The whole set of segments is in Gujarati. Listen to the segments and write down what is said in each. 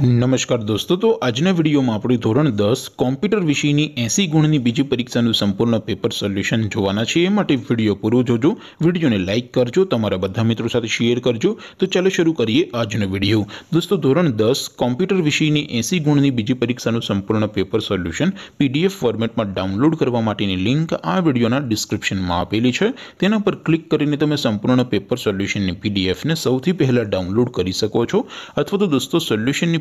नमस्कार दोस्तों तो आज ने वीडियो में आपड़ी ધોરણ 10 कंप्यूटर विषयनी 80 ગુણની બીજી પરીક્ષા નું સંપૂર્ણ પેપર સોલ્યુશન જોવાના છે. માટે વિડિયો પૂરું જોજો. વિડિયોને લાઈક કરજો, તમારા બધા મિત્રો સાથે શેર કરજો. તો ચાલો શરૂ કરીએ આજનો વિડિયો. दोस्तों ધોરણ 10 कंप्यूटर विषयनी 80 ગુણની બીજી પરીક્ષા નું સંપૂર્ણ પેપર સોલ્યુશન PDF ફોર્મેટમાં ડાઉનલોડ કરવા માટેની લિંક આ વિડિયોના ડિસ્ક્રિપ્શનમાં આપેલી છે. તેના પર ક્લિક કરીને તમે સંપૂર્ણ પેપર સોલ્યુશન ને PDF ને સૌથી પહેલા ડાઉનલોડ કરી શકો છો. અથવા તો दोस्तों સોલ્યુશન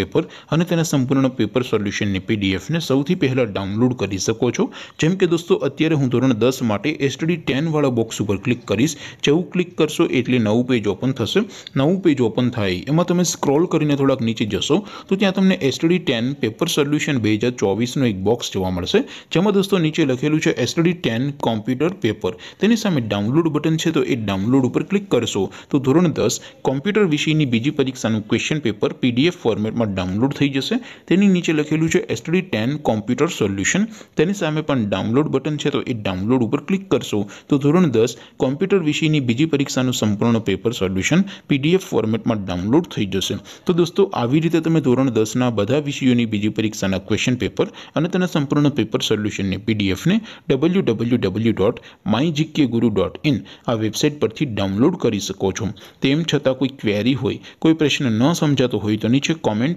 पेपर અને તેના સંપૂર્ણનો પેપર સોલ્યુશન ને પીડીએફ ને સૌથી પહેલા ડાઉનલોડ કરી શકો છો જેમ કે દોસ્તો અત્યારે હું ધોરણ 10 માટે STD 10 વાળો બોક્સ ઉપર ક્લિક કરિસ જેવું ક્લિક કરશો એટલે નવો પેજ ઓપન થશે નવો પેજ ઓપન થાય એમાં તમે સ્ક્રોલ કરીને થોડક નીચે જશો તો ત્યાં તમને STD 10 પેપર સોલ્યુશન 2024 નો એક બોક્સ જોવા મળશે જેમ કે દોસ્તો નીચે લખેલું છે STD 10 કમ્પ્યુટર પેપર તેની સામે ડાઉનલોડ બટન છે તો એ ડાઉનલોડ ઉપર ક્લિક કરશો તો ધોરણ 10 કમ્પ્યુટર વિષયની બીજી પરીક્ષાનું ક્વેશ્ચન પેપર પીડીએફ ફોર્મેટમાં ડાઉનલોડ થઈ જશે તેની નીચે લખેલું છે STD 10 કમ્પ્યુટર સોલ્યુશન તેની સામે પણ ડાઉનલોડ બટન છે તો ઈ ડાઉનલોડ ઉપર ક્લિક કરશો તો ધોરણ 10 કમ્પ્યુટર વિષયની બીજી પરીક્ષાનું સંપૂર્ણ પેપર સોલ્યુશન PDF ફોર્મેટમાં ડાઉનલોડ થઈ જશે તો દોસ્તો આવી રીતે તમે ધોરણ 10 ના બધા વિષયોની બીજી પરીક્ષાના ક્વેશ્ચન પેપર અને તેના સંપૂર્ણ પેપર સોલ્યુશન ને PDF ને www.mygkguru.in આ વેબસાઈટ પરથી ડાઉનલોડ કરી શકો છો તેમ છતાં કોઈ ક્વેરી હોય કોઈ પ્રશ્ન ન સમજાતો હોય તો નીચે કોમેન્ટ